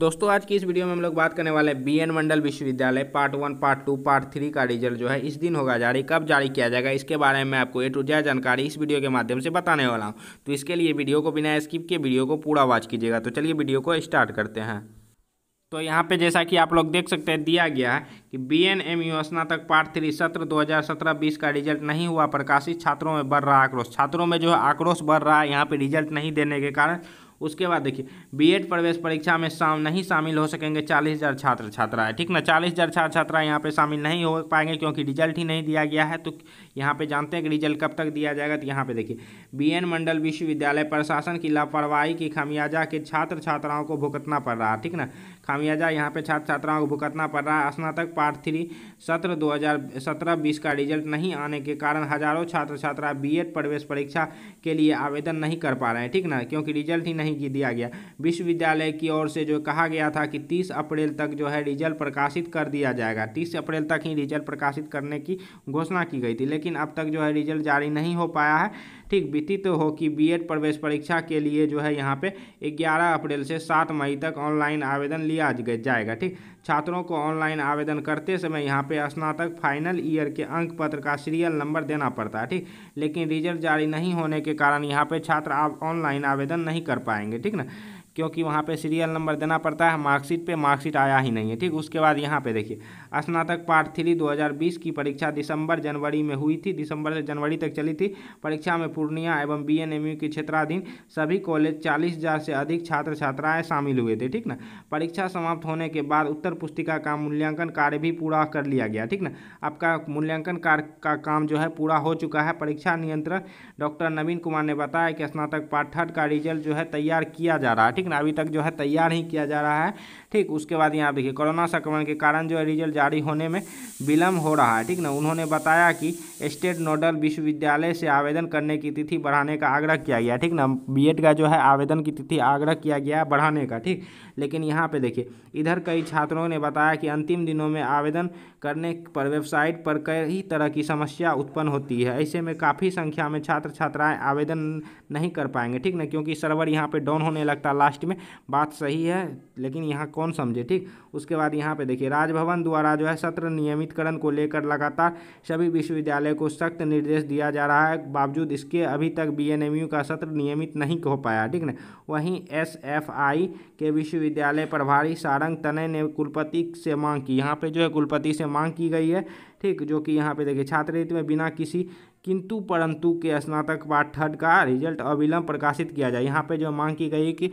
दोस्तों आज की इस वीडियो में हम लोग बात करने वाले हैं बी एन मंडल विश्वविद्यालय part one part two part three का रिजल्ट जो है इस दिन होगा जारी कब जारी किया जाएगा इसके बारे में मैं आपको ए टू जै जानकारी इस वीडियो के माध्यम से बताने वाला हूँ तो इसके लिए वीडियो को बिना स्किप के वीडियो को पूरा वॉच कीजिएगा तो चलिए वीडियो को स्टार्ट करते हैं तो यहाँ पे जैसा कि आप लोग देख सकते हैं दिया गया है कि बी एन एम यू स्नातक पार्ट थ्री सत्र 2017-20 का रिजल्ट नहीं हुआ प्रकाशित छात्रों में बढ़ रहा आक्रोश छात्रों में जो है आक्रोश बढ़ रहा है यहाँ पे रिजल्ट नहीं देने के कारण उसके बाद देखिए बीएड प्रवेश परीक्षा में शाम नहीं शामिल हो सकेंगे चालीस हज़ार छात्र छात्राएँ ठीक ना चालीस हज़ार छात्र छात्राएं यहाँ पे शामिल नहीं हो पाएंगे क्योंकि रिजल्ट ही नहीं दिया गया है तो यहाँ पे जानते हैं कि रिजल्ट कब तक दिया जाएगा तो यहाँ पे देखिए बी मंडल विश्वविद्यालय प्रशासन की लापरवाही की खामियाजा के छात्र छात्राओं को भुगतना पड़ रहा है ठीक ना खामियाजा यहाँ पे छात्र छात्राओं को भुगतना पड़ रहा है स्नातक पार्ट थ्री सत्र दो हज़ार का रिजल्ट नहीं आने के कारण हजारों छात्र छात्रा बी प्रवेश परीक्षा के लिए आवेदन नहीं कर पा रहे हैं ठीक ना क्योंकि रिजल्ट ही नहीं नहीं की दिया गया विश्वविद्यालय की ओर से जो कहा गया था कि तीस अप्रैल तक जो है रिजल्ट प्रकाशित कर दिया जाएगा तीस अप्रैल तक ही रिजल्ट प्रकाशित करने की घोषणा की गई थी लेकिन अब तक जो है रिजल्ट जारी नहीं हो पाया है ठीक व्यतीत तो हो कि बी प्रवेश परीक्षा के लिए जो है यहाँ पर ग्यारह अप्रैल से सात मई तक ऑनलाइन आवेदन लिया जाएगा ठीक छात्रों को ऑनलाइन आवेदन करते समय यहाँ पे स्नातक फाइनल ईयर के अंक पत्र का सीरियल नंबर देना पड़ता है ठीक लेकिन रिजल्ट जारी नहीं होने के कारण यहाँ पे छात्र आप ऑनलाइन आवेदन नहीं कर पाए आएंगे ठीक ना क्योंकि वहाँ पे सीरियल नंबर देना पड़ता है मार्कशीट पे मार्कशीट आया ही नहीं है ठीक उसके बाद यहाँ पे देखिए स्नातक पार्ट थ्री 2020 की परीक्षा दिसंबर जनवरी में हुई थी दिसंबर से जनवरी तक चली थी परीक्षा में पूर्णिया एवं बी एन एम यू के क्षेत्राधीन सभी कॉलेज चालीस हज़ार से अधिक छात्र छात्राएँ शामिल हुए थे ठीक ना परीक्षा समाप्त होने के बाद उत्तर पुस्तिका का मूल्यांकन कार्य भी पूरा कर लिया गया ठीक ना आपका मूल्यांकन कार्य का काम जो है पूरा हो चुका है परीक्षा नियंत्रण डॉक्टर नवीन कुमार ने बताया कि स्नातक पार्ट थर्ड का रिजल्ट जो है तैयार किया जा रहा है ठीक ठीक ना अभी तक जो है तैयार ही किया जा रहा है ठीक उसके बाद यहाँ देखिए कोरोना संक्रमण के कारण जो है रिजल्ट जारी होने में विलम्ब हो रहा है ठीक ना उन्होंने बताया कि स्टेट नोडल विश्वविद्यालय से आवेदन करने की तिथि बढ़ाने का आग्रह किया गया ठीक ना बी का जो है आवेदन की तिथि आग्रह किया गया बढ़ाने का ठीक लेकिन यहाँ पर देखिए इधर कई छात्रों ने बताया कि अंतिम दिनों में आवेदन करने पर वेबसाइट पर कई तरह की समस्या उत्पन्न होती है ऐसे में काफ़ी संख्या में छात्र छात्राएं आवेदन नहीं कर पाएंगे ठीक ना क्योंकि सर्वर यहां पे डाउन होने लगता लास्ट लास्ट में बात सही है लेकिन यहाँ कौन समझे ठीक उसके बाद यहाँ पे देखिए राजभवन द्वारा जो है सत्र नियमितकरण को लेकर लगातार सभी विश्वविद्यालय को सख्त निर्देश दिया जा रहा है बावजूद इसके अभी तक बी का सत्र नियमित नहीं हो पाया ठीक ना वहीं एस के विश्वविद्यालय प्रभारी सारंग तनय ने कुलपति से मांग की यहाँ पे जो है कुलपति से मांग की गई है ठीक जो कि यहाँ पे देखिए छात्रवृत्ति में बिना किसी किंतु परंतु के स्नातक पार्ट थर्ड का रिजल्ट अविलंब प्रकाशित किया जाए यहाँ पे जो मांग की गई कि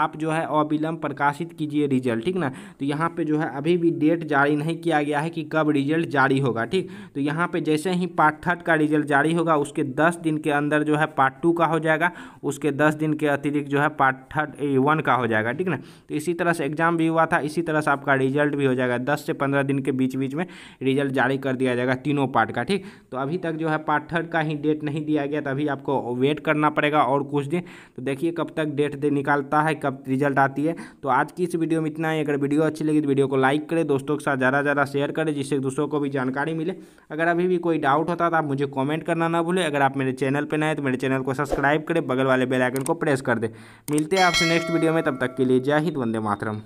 आप जो है अविलंब प्रकाशित कीजिए रिजल्ट ठीक ना तो यहाँ पे जो है अभी भी डेट जारी नहीं किया गया है कि कब रिजल्ट जारी होगा ठीक तो यहाँ पे जैसे ही पार्ट थर्ड का रिजल्ट जारी होगा उसके दस दिन के अंदर जो है पार्ट टू का हो जाएगा उसके दस दिन के अतिरिक्त जो है पार्ट थर्ड वन का हो जाएगा ठीक ना तो इसी तरह से एग्जाम भी हुआ था इसी तरह से आपका रिजल्ट भी हो जाएगा दस से पंद्रह दिन के बीच बीच में रिजल्ट जारी कर दिया जाएगा तीनों पार्ट का ठीक तो अभी तक जो है पार्ट थर्ड का ही डेट नहीं दिया गया तो अभी आपको वेट करना पड़ेगा और कुछ दिन तो देखिए कब तक डेट दे निकालता है कब रिजल्ट आती है तो आज की इस वीडियो में इतना ही अगर वीडियो अच्छी लगी तो वीडियो को लाइक करें दोस्तों के साथ ज़्यादा ज़्यादा शेयर करें जिससे दूसरों को भी जानकारी मिले अगर अभी भी कोई डाउट होता तो आप मुझे कॉमेंट करना ना भूलें अगर आप मेरे चैनल पर नए तो मेरे चैनल को सब्सक्राइब करें बगल वाले बेलाइकन को प्रेस कर दें मिलते हैं आपसे नेक्स्ट वीडियो में तब तक के लिए जय हिंद वंदे मातरम